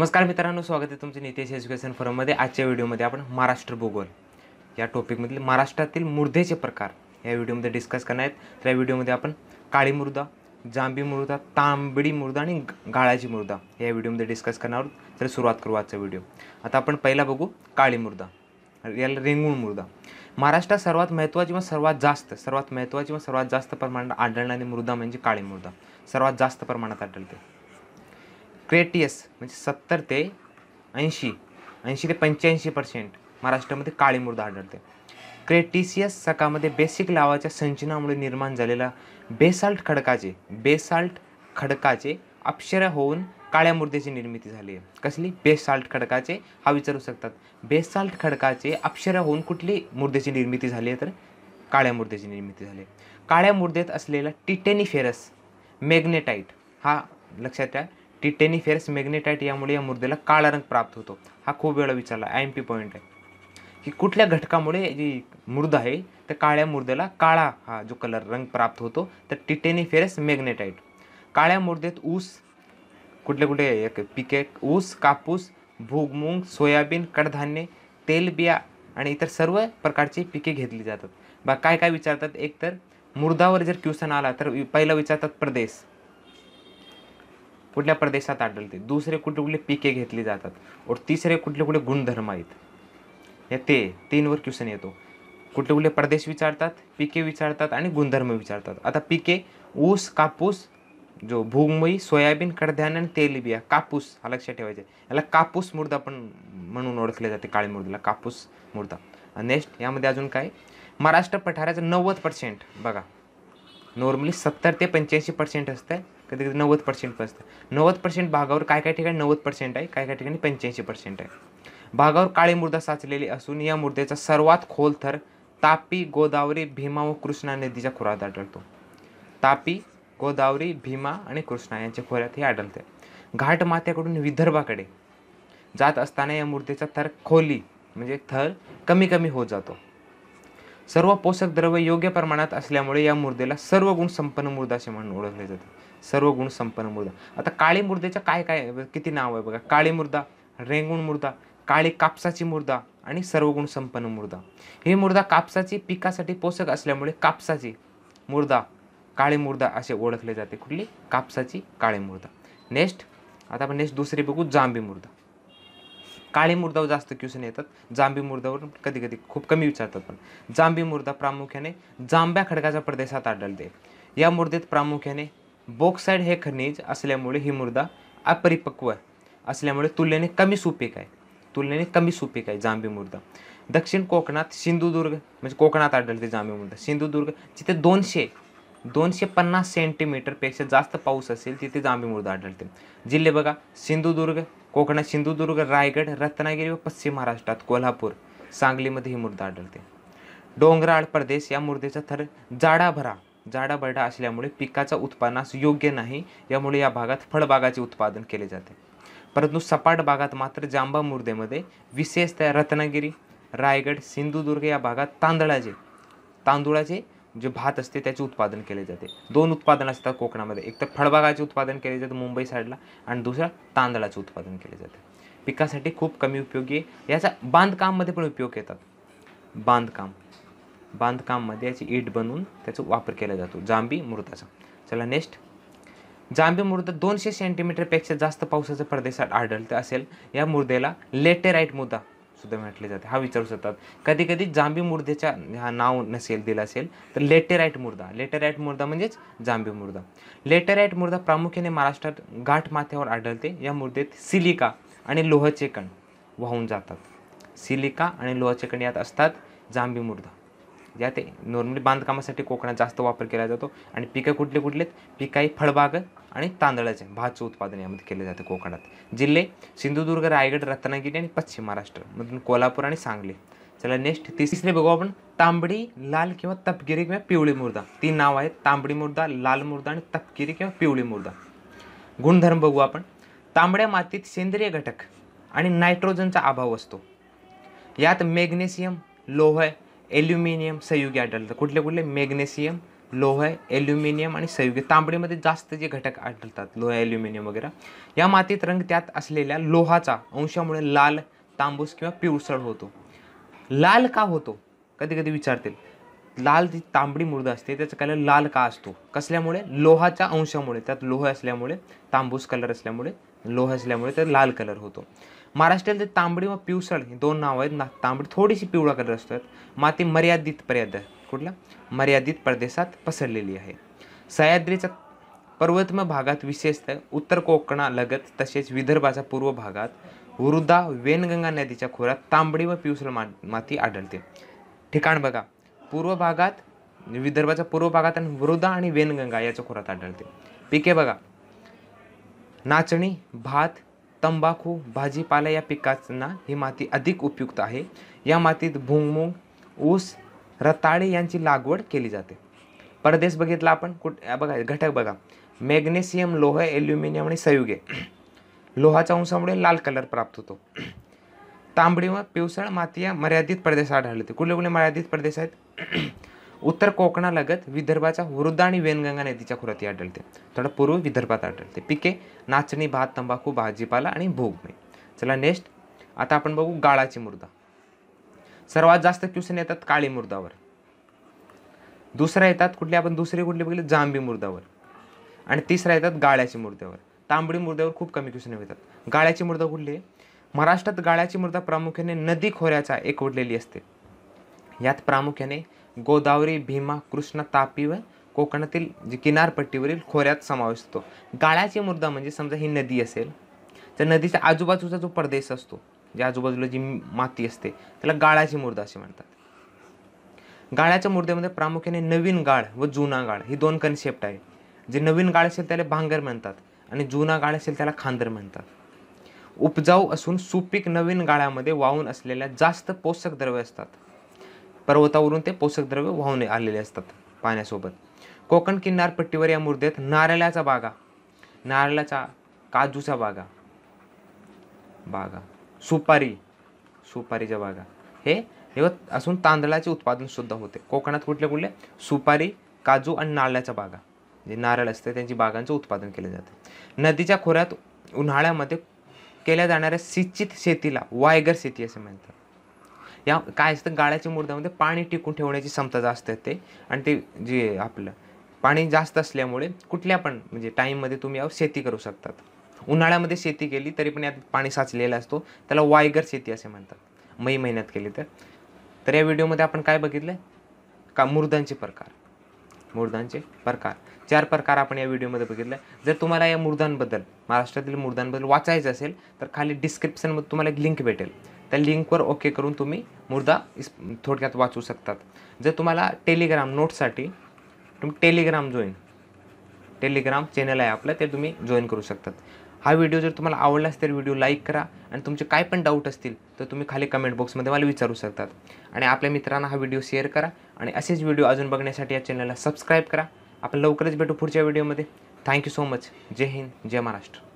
नमस्कार मित्रांनो स्वागत आहे तुमचे नितेश एज्युकेशन फोरममध्ये आजच्या व्हिडिओमध्ये आपण महाराष्ट्र भूगोल या टॉपिकमधील महाराष्ट्रातील मुर्देचे प्रकार या व्हिडिओमध्ये डिस्कस करणार आहेत तर या व्हिडिओमध्ये आपण काळी मृदा जांबी मृदा तांबडी मृदा आणि गाळाची मृदा या व्हिडिओमध्ये डिस्कस करणार आहोत तर सुरुवात करू आजचा व्हिडिओ आता आपण पहिला बघू काळी मृदा याला रेंगूळ मृदा महाराष्ट्रात सर्वात महत्त्वाची व सर्वात जास्त सर्वात महत्त्वाची व सर्वात जास्त प्रमाणात आढळणारी मृदा म्हणजे काळी मृदा सर्वात जास्त प्रमाणात आढळते क्रेटियस म्हणजे सत्तर ते ऐंशी ऐंशी ते पंच्याऐंशी पर्सेंट महाराष्ट्रामध्ये काळी मृदा आढळते क्रेटिसियस सकामध्ये बेसिक लावाच्या संचनामुळे निर्माण झालेला बेसाल्ट खडकाचे बेसाल्ट खडकाचे अक्षर होऊन काळ्या मृदेची निर्मिती झाली आहे कसली बेसाल्ट खडकाचे हा विचारू शकतात बेसाल्ट खडकाचे अक्षर होऊन कुठली मृदेची निर्मिती झाली आहे तर काळ्या मृदेची निर्मिती झाली आहे काळ्या मृदेत असलेला टिटेनिफेरस मॅग्नेटाईट हा लक्षात घ्या टिटेनिफेरस मॅग्नेटाईट यामुळे या मृदेला काळा रंग प्राप्त होतो हा खूप वेळा विचारला आय एम पी पॉईंट आहे की कुठल्या घटकामुळे जी मुर्द आहे त्या काळ्या मृदेला काळा हा जो कलर रंग प्राप्त होतो तर टिटेनिफेरस मॅग्नेटाईट काळ्या मुर्देत ऊस कुठले कुठले एक पिके ऊस कापूस भूगमुंग सोयाबीन कडधान्ये तेलबिया आणि इतर सर्व प्रकारची पिके घेतली जातात बा काय काय विचारतात एकतर मुर्दावर जर क्युसन आला तर पहिला विचारतात प्रदेश कुठल्या प्रदेशात आढळते दुसरे कुठले कुठले पिके घेतली जातात और तिसरे कुठले कुठले गुणधर्म आहेत या ते तीनवर क्वेश्चन येतो कुठले कुठले प्रदेश विचारतात पिके विचारतात आणि गुणधर्म विचारतात आता पिके ऊस कापूस जो भूमई सोयाबीन कडधान्य आणि तेलबिया कापूस हा लक्षात ठेवायचे याला कापूस मुर्दा पण म्हणून ओळखले जाते काळी मुर्दीला कापूस मृदा नेक्स्ट यामध्ये अजून काय महाराष्ट्र पठाराचं नव्वद पर्सेंट बघा नॉर्मली सत्तर ते पंच्याऐंशी पर्सेंट असतं कधी कधी नव्वद पर्सेंट पण असतं नव्वद पर्सेंट भागावर काय काय ठिकाणी नव्वद पर्सेंट आहे काय काय ठिकाणी पंच्याऐंशी पर्सेंट आहे भागावर काळी मृदा साचलेली असून या मृदेचा सर्वात खोल थर तापी गोदावरी भीमा व कृष्णा नदीच्या खोऱ्यात आढळतो तापी गोदावरी भीमा आणि कृष्णा यांच्या खोऱ्यात हे आढळते घाट विदर्भाकडे जात असताना या मूर्तीचा थर खोली म्हणजे थर कमी कमी होत जातो सर्व पोषक द्रव्य योग्य प्रमाणात असल्यामुळे या मुर्देला सर्व गुण संपन्न मृदा असे म्हणून ओळखले जाते सर्व गुण संपन्न मृदा आता काळी मुर्देच्या काय काय किती नाव आहे बघा काळी मृदा रेंगुण मुर्दा काळी कापसाची मुर्दा आणि गुण संपन्न मृदा ही मुर्दा कापसाची पिकासाठी पोषक असल्यामुळे कापसाची मुर्दा काळी मुर्दा असे ओळखले जाते कुठली कापसाची काळी मृदा नेक्स्ट आता आपण नेक्स्ट दुसरी बघू जांबी मुर्दा काळे मुर्दावर जास्त क्वेश्चन येतात जांभी मुर्दावर कधी कधी खूप कमी विचारतात पण जांभी मुर्दा प्रामुख्याने जांभ्या खडकाच्या प्रदेशात आढळते या मुर्देत प्रामुख्याने बोक्साईड हे खनिज असल्यामुळे ही मुर्दा अपरिपक्व असल्यामुळे तुलनेने कमी सुपीक आहे तुलनेने कमी सुपीक आहे जांभी मुर्दा दक्षिण कोकणात सिंधुदुर्ग म्हणजे कोकणात आढळते जांभी मुर्दा सिंधुदुर्ग जिथे दोनशे दोनशे पन्नास सेंटीमीटरपेक्षा जास्त पाऊस असेल तिथे जांभी मृदा आढळते जिल्हे बघा सिंधुदुर्ग कोकणात सिंधुदुर्ग रायगड रत्नागिरी व पश्चिम महाराष्ट्रात कोल्हापूर सांगलीमध्ये ही मृदा आढळते डोंगराळ प्रदेश या मृदेचा थर जाडाभरा जाडाभरडा असल्यामुळे पिकाचा उत्पादनास योग्य नाही यामुळे या भागात फळबागाचे उत्पादन केले जाते परंतु सपाट भागात मात्र जांबा मुर्देमध्ये विशेषतः रत्नागिरी रायगड सिंधुदुर्ग या भागात तांदळाचे तांदुळाचे जे भात असते त्याचे उत्पादन केले जाते दोन उत्पादन असतात कोकणामध्ये एक तर फळबागाचे उत्पादन केले जाते मुंबई साईडला आणि दुसरं तांदळाचे उत्पादन केले जाते पिकासाठी खूप कमी उपयोगी आहे याचा बांधकाममध्ये पण उपयोग येतात बांधकाम बांधकाममध्ये याची ईट बनवून त्याचा वापर केला जातो जांबी मृताचा चला नेक्स्ट जांबी मृदा दोनशे सेंटीमीटरपेक्षा जास्त पावसाच्या प्रदेशात आढळते असेल या मृदेला लेटेराईट मृदा सुद्धा म्हटले जाते हा विचारू शकतात कधी कधी जांभी मुर्देच्या हा नाव नसेल दिलं असेल तर लेटेराईट मुर्दा लेटेराईट मुर्दा म्हणजेच जांभी मुर्दा लेटेराईट मुर्दा प्रामुख्याने महाराष्ट्रात गाठ माथ्यावर आढळते या मुर्देत सिलिका आणि लोहचे कण वाहून जातात सिलिका आणि लोहचे कण यात असतात जांभी मुर्दा ज्या ते नॉर्मली बांधकामासाठी कोकणात जास्त वापर केला जातो आणि पिकं कुठले कुठलेत पिकं आहे फळबाग आणि तांदळाचे भातचं उत्पादन यामध्ये केले जाते कोकणात जिल्हे सिंधुदुर्ग रायगड रत्नागिरी आणि पश्चिम महाराष्ट्र मधून कोल्हापूर आणि सांगली चला नेक्स्ट तिसरे बघू आपण तांबडी लाल किंवा तपगिरी किंवा पिवळी मुर्दा तीन नाव आहेत तांबडी मुर्दा लाल मुर्दा आणि तपकिरी किंवा पिवळी मुर्दा गुणधर्म बघू आपण तांबड्या मातीत सेंद्रिय घटक आणि नायट्रोजनचा अभाव असतो यात मॅग्नेशियम लोह ॲल्युमिनियम संयुगी आढळतात कुठले कुठले मॅग्नेशियम लोह ॲल्युमिनियम आणि संयुगी तांबडीमध्ये जास्त जे घटक आढळतात लोह ॲल्युमिनियम वगैरे या मातीत रंग त्यात असलेल्या लोहाचा अंशामुळे लाल तांबूस किंवा पिवसळ होतो लाल का होतो कधी कधी विचारतील लाल जी तांबडी मृदा असते त्याचा कलर लाल का असतो कसल्यामुळे लोहाच्या अंशामुळे त्यात लोह असल्यामुळे तांबूस कलर असल्यामुळे लोह असल्यामुळे त्यात लाल कलर होतो महाराष्ट्रातील तांबडी व पिवसळ ही दोन नावं आहेत ना तांबडी थोडीशी पिवळा कलर असतात माती मर्यादित पर्याद कुठला मर्यादित प्रदेशात पसरलेली आहे सह्याद्रीचा पर्वतम भागात विशेषतः उत्तर कोकणालगत तसेच विदर्भाच्या पूर्व भागात वृदा वेनगंगा नदीच्या खोऱ्यात तांबडी व पिवसळ मा माती आढळते ठिकाण बघा पूर्व भागात विदर्भाच्या पूर्व भागात आणि वृदा आणि वेनगंगा याच्या खोऱ्यात आढळते पिके बघा नाचणी भात तंबाखू भाजीपाला या पिकांना ही माती अधिक उपयुक्त आहे या मातीत भुंगमुंग ऊस रताळे यांची लागवड केली जाते परदेश बघितला आपण कुठ बघा घटक बघा मॅग्नेशियम लोह ॲल्युमिनियम आणि संयुगे लोहाच्या अंशामुळे लाल कलर प्राप्त होतो तांबडी व पिवसळ माती या मर्यादित प्रदेश आढळते कुठले कुठले मर्यादित प्रदेश आहेत उत्तर कोकणालगत विदर्भाच्या वृद्ध आणि वेनगंगा नदीच्या खोऱ्यातही आढळते थोडं पूर्व विदर्भात आढळते पिके नाचणी भात तंबाखू भाजीपाला आणि भोगमे चला नेक्स्ट आता आपण बघू गाळाची मुर्दा सर्वात जास्त क्वेश्चन येतात काळी मुर्दावर दुसऱ्या येतात कुठले आपण दुसरे कुठले बघितले जांबी मुर्दावर आणि तिसरा येतात गाळ्याच्या मुर्द्यावर तांबडी मुर्द्यावर खूप कमी क्वेश्चन येतात गाळ्याची मुर्दा कुठली महाराष्ट्रात गाळ्याची मुर्दा प्रामुख्याने नदी खोऱ्याचा एकवडलेली असते यात प्रामुख्याने गोदावरी भीमा कृष्णा तापी व कोकणातील जी किनारपट्टीवरील खोऱ्यात समावेश होतो गाळाची मृदा म्हणजे समजा ही नदी असेल तर नदीच्या आजूबाजूचा जो प्रदेश असतो जे आजूबाजूला जी माती असते त्याला गाळाची मृदा असे म्हणतात गाळाच्या मृदेमध्ये प्रामुख्याने नवीन गाळ व जुना गाळ ही दोन कन्सेप्ट आहे जे नवीन गाळ असेल त्याला भांगर म्हणतात आणि जुना गाळ असेल त्याला खांदर म्हणतात उपजाऊ असून सुपीक नवीन गाळ्यामध्ये वाहून असलेल्या जास्त पोषक द्रव्य असतात पर्वतावरून ते पोषक द्रव्य वाहून आलेले असतात पाण्यासोबत कोकण किनारपट्टीवर या मुर्देत नारळाचा बागा नारळाचा काजूचा बागा बागा सुपारी सुपारीच्या बागा हे हेवत असून तांदळाचे उत्पादन सुद्धा होते कोकणात कुठले कुठले सुपारी काजू आणि नारळाच्या बागा जे नारळ असते त्यांची बागांचं उत्पादन केले जाते नदीच्या खोऱ्यात उन्हाळ्यामध्ये केल्या जाणाऱ्या सिंचित शेतीला वायगर शेती असे म्हणतात या काय असतं गाळ्याच्या मुर्दामध्ये पाणी टिकून ठेवण्याची क्षमता जास्त ते आणि ते जे आपलं पाणी जास्त असल्यामुळे कुठल्या पण म्हणजे टाईममध्ये तुम्ही शेती करू शकतात उन्हाळ्यामध्ये शेती केली तरी पण यात पाणी साचलेला असतो त्याला वायगर शेती असे म्हणतात मे महिन्यात केली तर तर या व्हिडिओमध्ये आपण काय बघितलं का मुर्दांचे प्रकार मुर्दांचे प्रकार चार प्रकार आपण या व्हिडिओमध्ये बघितलं जर तुम्हाला या मुर्दांबद्दल महाराष्ट्रातील मुर्दांबद्दल वाचायचं असेल तर खाली डिस्क्रिप्शनमध्ये तुम्हाला एक लिंक भेटेल त्या लिंकवर ओके करून तुम्ही मुर्दा थोडक्यात वाचू शकतात जर तुम्हाला टेलिग्राम नोटसाठी तुम्ही टेलिग्राम जॉईन टेलिग्राम चॅनल आहे आपलं ते तुम्ही जॉईन करू शकतात हा व्हिडिओ जर तुम्हाला आवडला असेल तर व्हिडिओ लाईक करा आणि तुमचे काय पण डाऊट असतील तर तुम्ही खाली कमेंट बॉक्समध्ये मला विचारू शकतात आणि आपल्या मित्रांना हा व्हिडिओ शेअर करा आणि असेच व्हिडिओ अजून बघण्यासाठी या चॅनलला सबस्क्राईब करा आपण लवकरच भेटू पुढच्या व्हिडिओमध्ये थँक्यू सो मच जय हिंद जय महाराष्ट्र